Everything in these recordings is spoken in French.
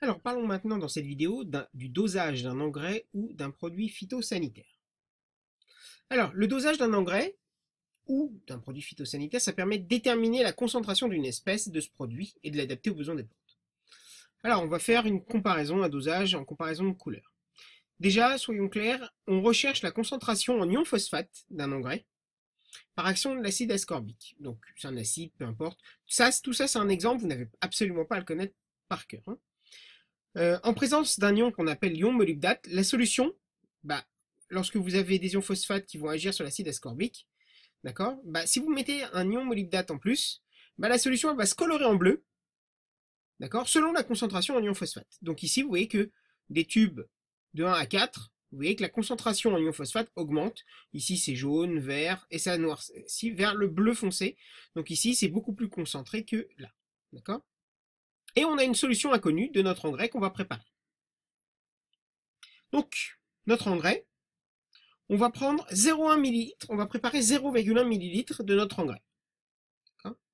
Alors parlons maintenant dans cette vidéo du dosage d'un engrais ou d'un produit phytosanitaire. Alors le dosage d'un engrais ou d'un produit phytosanitaire, ça permet de déterminer la concentration d'une espèce de ce produit et de l'adapter aux besoins des plantes. Alors on va faire une comparaison, à dosage en comparaison de couleurs. Déjà, soyons clairs, on recherche la concentration en ion phosphate d'un engrais par action de l'acide ascorbique. Donc c'est un acide, peu importe. tout ça c'est un exemple, vous n'avez absolument pas à le connaître par cœur. Hein. Euh, en présence d'un ion qu'on appelle ion molybdate, la solution, bah, lorsque vous avez des ions phosphates qui vont agir sur l'acide ascorbique, d'accord bah, Si vous mettez un ion molybdate en plus, bah, la solution va se colorer en bleu, d'accord Selon la concentration en ion phosphate. Donc ici, vous voyez que des tubes de 1 à 4, vous voyez que la concentration en ion phosphate augmente. Ici, c'est jaune, vert, et ça noircit vers le bleu foncé. Donc ici, c'est beaucoup plus concentré que là, d'accord et on a une solution inconnue de notre engrais qu'on va préparer. Donc, notre engrais, on va prendre 0,1 ml, on va préparer 0,1 ml de notre engrais.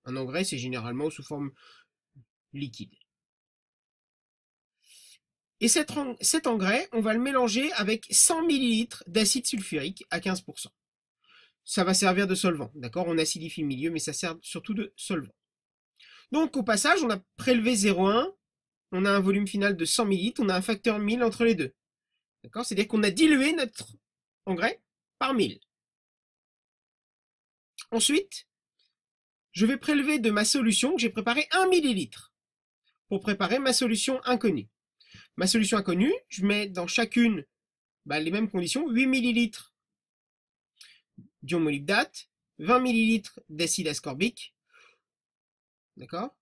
Un engrais, c'est généralement sous forme liquide. Et cet, cet engrais, on va le mélanger avec 100 ml d'acide sulfurique à 15%. Ça va servir de solvant, d'accord On acidifie le milieu, mais ça sert surtout de solvant. Donc au passage, on a prélevé 0,1, on a un volume final de 100 mL, on a un facteur 1000 entre les deux. D'accord C'est-à-dire qu'on a dilué notre engrais par 1000. Ensuite, je vais prélever de ma solution que j'ai préparée 1 mL pour préparer ma solution inconnue. Ma solution inconnue, je mets dans chacune bah, les mêmes conditions, 8 mL d'ion molybdate, 20 mL d'acide ascorbique D'accord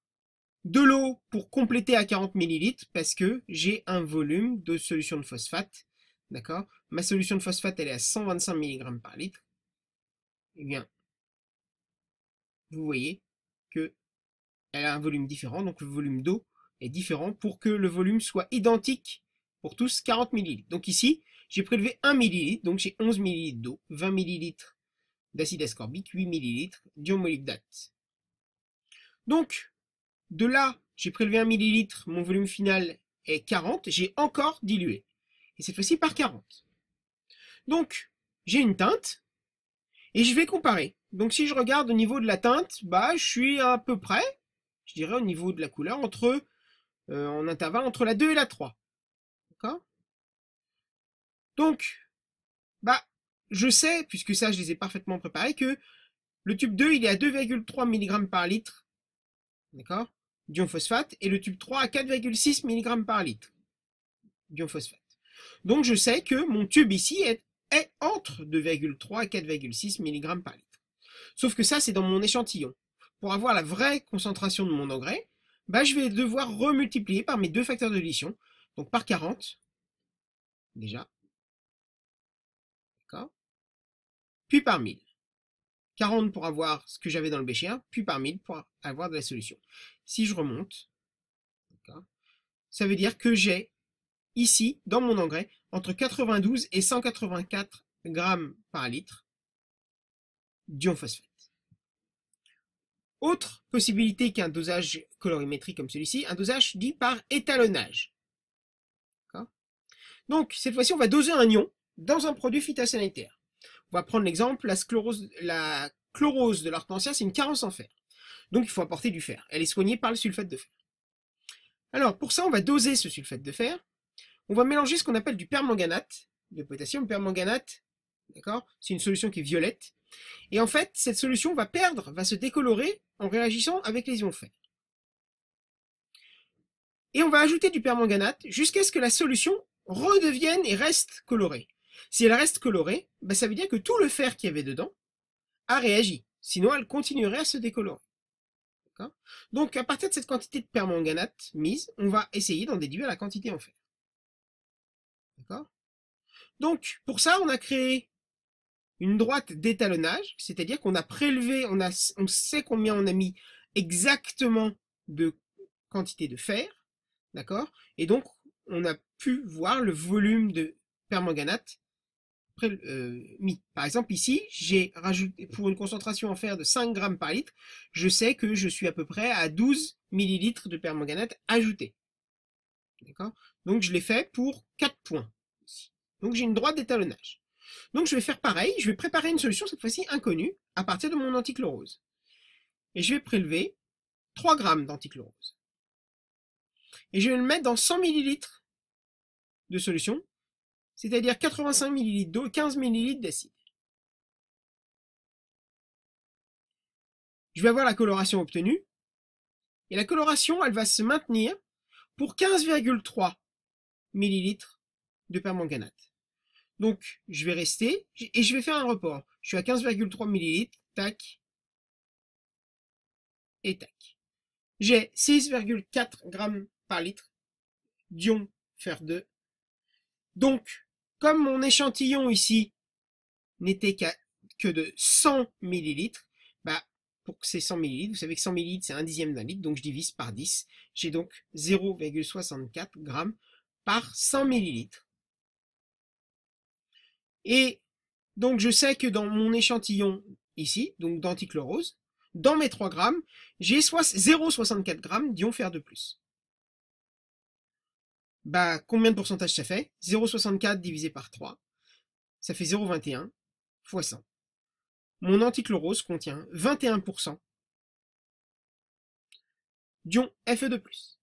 De l'eau pour compléter à 40 ml parce que j'ai un volume de solution de phosphate. D'accord Ma solution de phosphate, elle est à 125 mg par litre. Eh bien, vous voyez que elle a un volume différent, donc le volume d'eau est différent pour que le volume soit identique pour tous 40 ml. Donc ici, j'ai prélevé 1 ml, donc j'ai 11 ml d'eau, 20 ml d'acide ascorbique, 8 ml d'iomolybdate. Donc, de là, j'ai prélevé un millilitre, mon volume final est 40, j'ai encore dilué. Et cette fois-ci par 40. Donc, j'ai une teinte, et je vais comparer. Donc si je regarde au niveau de la teinte, bah, je suis à peu près, je dirais au niveau de la couleur, entre, euh, en intervalle entre la 2 et la 3. D'accord Donc, bah, je sais, puisque ça je les ai parfaitement préparés, que le tube 2 il est à 2,3 mg par litre D'accord D'ionphosphate Et le tube 3 à 4,6 mg par litre Dionphosphate. Donc je sais que mon tube ici est, est entre 2,3 et 4,6 mg par litre. Sauf que ça, c'est dans mon échantillon. Pour avoir la vraie concentration de mon engrais, bah, je vais devoir remultiplier par mes deux facteurs de dilution, donc par 40, déjà, d'accord, puis par 1000. 40 pour avoir ce que j'avais dans le bécher, hein, puis par 1000 pour avoir de la solution. Si je remonte, ça veut dire que j'ai ici, dans mon engrais, entre 92 et 184 grammes par litre d'ion phosphate. Autre possibilité qu'un dosage colorimétrique comme celui-ci, un dosage dit par étalonnage. Donc, cette fois-ci, on va doser un ion dans un produit phytosanitaire. On va prendre l'exemple, la, chlorose la chlorose de l'hortensia c'est une carence en fer. Donc il faut apporter du fer. Elle est soignée par le sulfate de fer. Alors pour ça, on va doser ce sulfate de fer. On va mélanger ce qu'on appelle du permanganate de potassium, permanganate, d'accord C'est une solution qui est violette. Et en fait, cette solution va perdre, va se décolorer en réagissant avec les ions fer. Et on va ajouter du permanganate jusqu'à ce que la solution redevienne et reste colorée. Si elle reste colorée, bah, ça veut dire que tout le fer qu'il y avait dedans a réagi. Sinon, elle continuerait à se décolorer. Donc, à partir de cette quantité de permanganate mise, on va essayer d'en déduire la quantité en fer. Donc, pour ça, on a créé une droite d'étalonnage, c'est-à-dire qu'on a prélevé, on, a, on sait combien on a mis exactement de quantité de fer, d'accord Et donc, on a pu voir le volume de permanganate euh, par exemple, ici, j'ai rajouté pour une concentration en fer de 5 grammes par litre, je sais que je suis à peu près à 12 millilitres de permanganate ajouté. D'accord Donc, je l'ai fait pour 4 points. Donc, j'ai une droite d'étalonnage. Donc, je vais faire pareil. Je vais préparer une solution, cette fois-ci inconnue, à partir de mon antichlorose. Et je vais prélever 3 grammes d'antichlorose. Et je vais le mettre dans 100 millilitres de solution c'est-à-dire 85 ml d'eau, 15 ml d'acide. Je vais avoir la coloration obtenue, et la coloration, elle va se maintenir pour 15,3 ml de permanganate. Donc, je vais rester, et je vais faire un report. Je suis à 15,3 ml, tac, et tac. J'ai 6,4 grammes par litre d'ion fer 2. Donc, comme mon échantillon ici n'était que de 100 millilitres, bah, pour que c'est 100 ml, vous savez que 100 ml c'est un dixième d'un litre, donc je divise par 10. J'ai donc 0,64 grammes par 100 millilitres. Et donc je sais que dans mon échantillon ici, donc d'antichlorose, dans mes 3 grammes, j'ai 0,64 grammes d'ion fer de plus. Bah, combien de pourcentage ça fait 0,64 divisé par 3, ça fait 0,21 fois 100. Mon antichlorose contient 21% d'ion Fe2+.